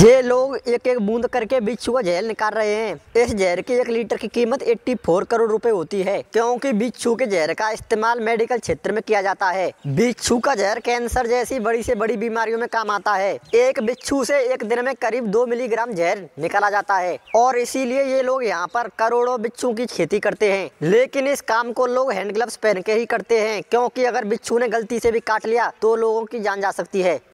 ये लोग एक एक बूंद करके बिच्छू का जहर निकाल रहे हैं इस जहर की एक लीटर की कीमत 84 करोड़ रुपए होती है क्योंकि बिच्छू के जहर का इस्तेमाल मेडिकल क्षेत्र में किया जाता है बिच्छू का जहर कैंसर जैसी बड़ी से बड़ी बीमारियों में काम आता है एक बिच्छू से एक दिन में करीब दो मिलीग्राम जहर निकाला जाता है और इसीलिए ये लोग यहाँ पर करोड़ों बिच्छू की खेती करते हैं लेकिन इस काम को लोग हैंड ग्लव्स पहन के ही करते हैं क्योंकि अगर बिच्छू ने गलती से भी काट लिया तो लोगों की जान जा सकती है